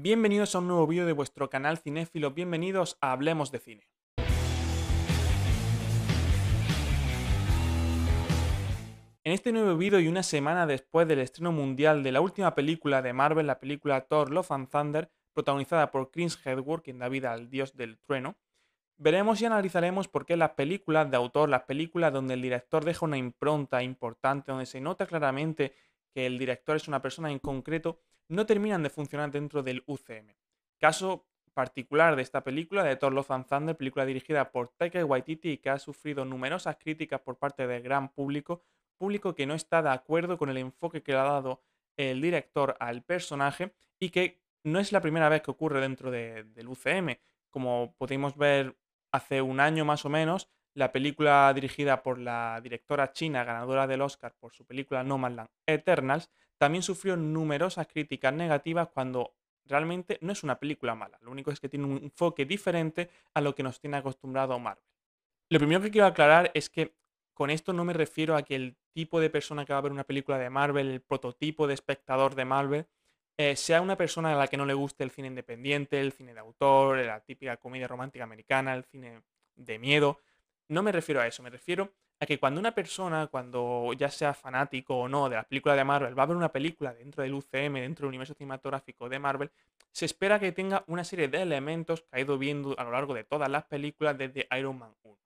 Bienvenidos a un nuevo vídeo de vuestro canal Cinéfilo, bienvenidos a Hablemos de Cine. En este nuevo vídeo y una semana después del estreno mundial de la última película de Marvel, la película Thor Love and Thunder, protagonizada por Chris Hemsworth quien da vida al dios del trueno, veremos y analizaremos por qué las películas de autor, las películas donde el director deja una impronta importante, donde se nota claramente que el director es una persona en concreto, no terminan de funcionar dentro del UCM. Caso particular de esta película, de Thor Love película dirigida por Taika Waititi y que ha sufrido numerosas críticas por parte del gran público, público que no está de acuerdo con el enfoque que le ha dado el director al personaje y que no es la primera vez que ocurre dentro del UCM. Como podemos ver hace un año más o menos, la película dirigida por la directora china ganadora del Oscar por su película No Land Eternals también sufrió numerosas críticas negativas cuando realmente no es una película mala, lo único es que tiene un enfoque diferente a lo que nos tiene acostumbrado Marvel. Lo primero que quiero aclarar es que con esto no me refiero a que el tipo de persona que va a ver una película de Marvel, el prototipo de espectador de Marvel, eh, sea una persona a la que no le guste el cine independiente, el cine de autor, la típica comedia romántica americana, el cine de miedo. No me refiero a eso, me refiero a que cuando una persona, cuando ya sea fanático o no de las películas de Marvel, va a ver una película dentro del UCM, dentro del universo cinematográfico de Marvel, se espera que tenga una serie de elementos que ha ido viendo a lo largo de todas las películas desde Iron Man 1.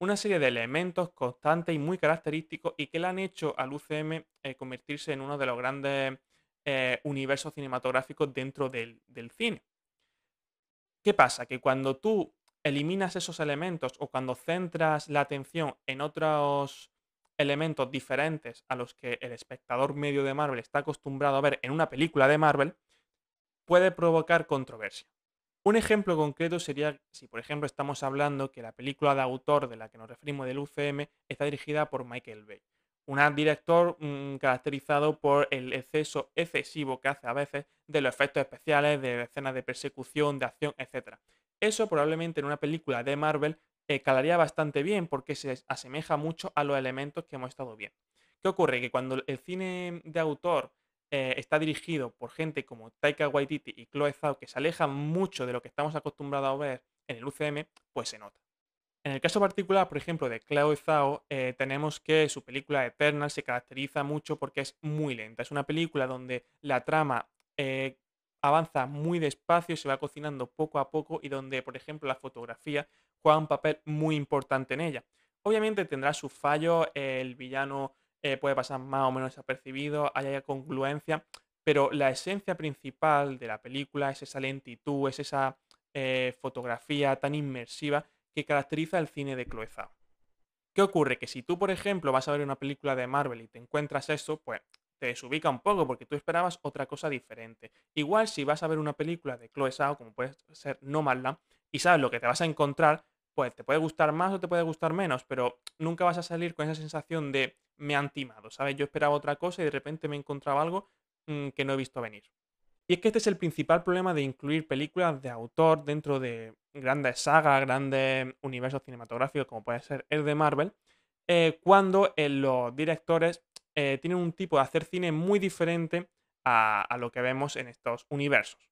Una serie de elementos constantes y muy característicos y que le han hecho al UCM eh, convertirse en uno de los grandes eh, universos cinematográficos dentro del, del cine. ¿Qué pasa? Que cuando tú eliminas esos elementos o cuando centras la atención en otros elementos diferentes a los que el espectador medio de Marvel está acostumbrado a ver en una película de Marvel, puede provocar controversia. Un ejemplo concreto sería si, por ejemplo, estamos hablando que la película de autor de la que nos referimos del UCM está dirigida por Michael Bay, un director mm, caracterizado por el exceso excesivo que hace a veces de los efectos especiales, de escenas de persecución, de acción, etc. Eso probablemente en una película de Marvel eh, calaría bastante bien porque se asemeja mucho a los elementos que hemos estado viendo. ¿Qué ocurre? Que cuando el cine de autor eh, está dirigido por gente como Taika Waititi y Chloe Zhao, que se alejan mucho de lo que estamos acostumbrados a ver en el UCM, pues se nota. En el caso particular, por ejemplo, de Chloe Zhao, eh, tenemos que su película Eternal se caracteriza mucho porque es muy lenta. Es una película donde la trama avanza muy despacio, se va cocinando poco a poco y donde, por ejemplo, la fotografía juega un papel muy importante en ella. Obviamente tendrá su fallo, el villano eh, puede pasar más o menos desapercibido, haya congruencia, pero la esencia principal de la película es esa lentitud, es esa eh, fotografía tan inmersiva que caracteriza el cine de Cloeza. ¿Qué ocurre? Que si tú, por ejemplo, vas a ver una película de Marvel y te encuentras eso, pues te desubica un poco porque tú esperabas otra cosa diferente. Igual si vas a ver una película de Chloe como puede ser No Mala y sabes lo que te vas a encontrar, pues te puede gustar más o te puede gustar menos, pero nunca vas a salir con esa sensación de me han timado, ¿sabes? Yo esperaba otra cosa y de repente me encontraba algo mm, que no he visto venir. Y es que este es el principal problema de incluir películas de autor dentro de grandes sagas, grandes universos cinematográficos como puede ser el de Marvel, eh, cuando eh, los directores eh, tiene un tipo de hacer cine muy diferente a, lo que vemos en estos universos.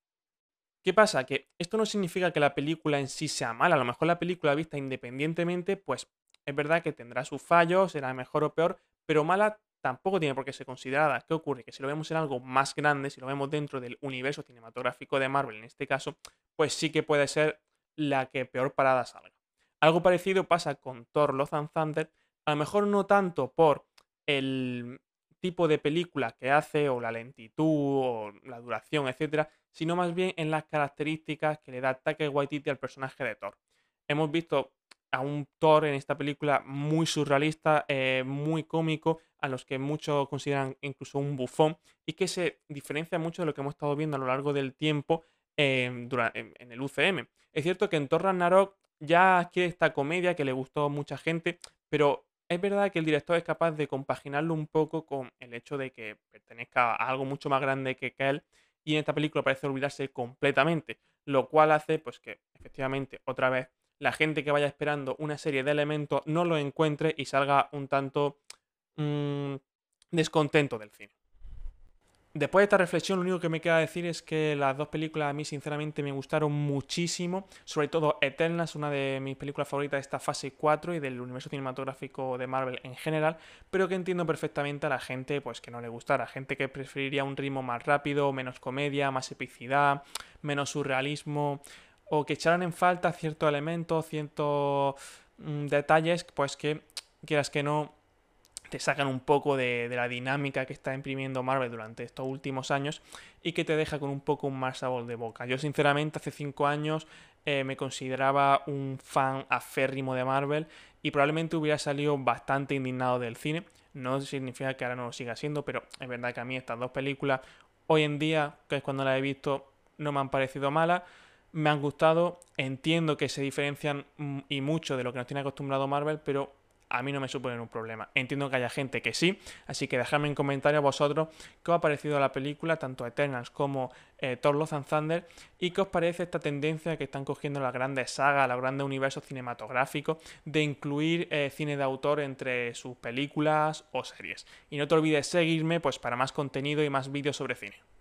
¿Qué pasa? Que esto no significa que la película en sí sea mala, a lo mejor la película vista independientemente, pues es verdad que tendrá sus fallos, será mejor o peor, pero mala tampoco tiene por qué ser considerada. ¿Qué ocurre? Que si lo vemos en algo más grande, si lo vemos dentro del universo cinematográfico de Marvel en este caso, pues sí que puede ser la que peor parada salga. Algo parecido pasa con Thor Love and Thunder, a lo mejor no tanto por el tipo de película que hace o la lentitud o la duración, etcétera, sino más bien en las características que le da Taika Waititi al personaje de Thor. Hemos visto a un Thor en esta película muy surrealista, eh, muy cómico, a los que muchos consideran incluso un bufón y que se diferencia mucho de lo que hemos estado viendo a lo largo del tiempo eh, en, el UCM. Es cierto que en Thor Ragnarok ya adquiere esta comedia que le gustó a mucha gente, pero es verdad que el director es capaz de compaginarlo un poco con el hecho de que pertenezca a algo mucho más grande que, él y en esta película parece olvidarse completamente, lo cual hace pues que efectivamente otra vez la gente que vaya esperando una serie de elementos no lo encuentre y salga un tanto mm, descontento del cine. Después de esta reflexión, lo único que me queda decir es que las dos películas a mí sinceramente me gustaron muchísimo, sobre todo Eternas, una de mis películas favoritas de esta fase 4 y del universo cinematográfico de Marvel en general, pero que entiendo perfectamente a la gente pues que no le gustara, gente que preferiría un ritmo más rápido, menos comedia, más epicidad, menos surrealismo o que echaran en falta ciertos elementos, mm, ciertos detalles pues que quieras que no te sacan un poco de, la dinámica que está imprimiendo Marvel durante estos últimos años y que te deja con un poco un más sabor de boca. Yo sinceramente hace cinco años eh, me consideraba un fan aférrimo de Marvel y probablemente hubiera salido bastante indignado del cine. No significa que ahora no lo siga siendo, pero es verdad que a mí estas dos películas hoy en día, que es cuando las he visto, no me han parecido malas me han gustado. Entiendo que se diferencian mm, y mucho de lo que nos tiene acostumbrado Marvel, pero a mí no me suponen un problema. Entiendo que haya gente que sí, así que dejadme en comentarios vosotros qué os ha parecido la película, tanto Eternals como eh, Thor Love and Thunder, y qué os parece esta tendencia que están cogiendo las grandes sagas, los grandes universos cinematográficos, de incluir eh, cine de autor entre sus películas o series. Y no te olvides seguirme pues, para más contenido y más vídeos sobre cine.